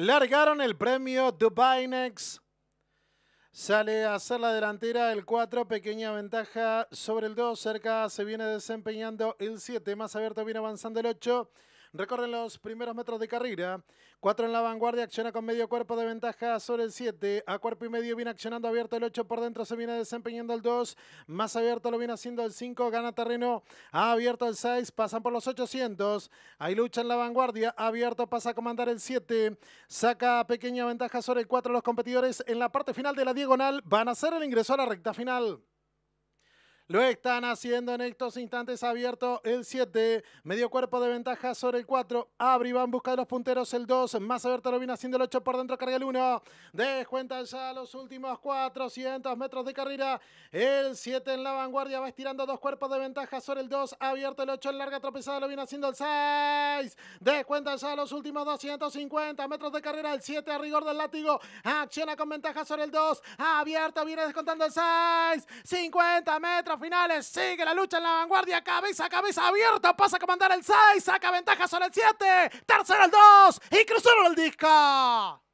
Largaron el premio Dubinex. Sale a hacer la delantera el 4, pequeña ventaja sobre el 2, cerca se viene desempeñando el 7, más abierto viene avanzando el 8. Recorren los primeros metros de carrera. Cuatro en la vanguardia, acciona con medio cuerpo de ventaja sobre el 7. A cuerpo y medio viene accionando abierto el 8 por dentro, se viene desempeñando el 2. Más abierto lo viene haciendo el 5, gana terreno. Ha abierto el 6, pasan por los 800. Ahí lucha en la vanguardia, abierto pasa a comandar el 7. Saca pequeña ventaja sobre el 4 los competidores en la parte final de la diagonal. Van a hacer el ingreso a la recta final. Lo están haciendo en estos instantes abierto el 7. Medio cuerpo de ventaja sobre el 4. Abre van busca los punteros el 2. Más abierto lo viene haciendo el 8 por dentro. Carga el 1. Descuentan ya los últimos 400 metros de carrera. El 7 en la vanguardia va estirando dos cuerpos de ventaja sobre el 2. Abierto el 8 en larga tropezada. Lo viene haciendo el 6. Descuentan ya los últimos 250 metros de carrera. El 7 a rigor del látigo. Acciona con ventaja sobre el 2. Abierto viene descontando el 6. 50 metros finales. Sigue la lucha en la vanguardia. Cabeza, cabeza abierta. Pasa a comandar el 6. Saca ventaja sobre el 7. Tercero el 2. Y cruzaron el disco.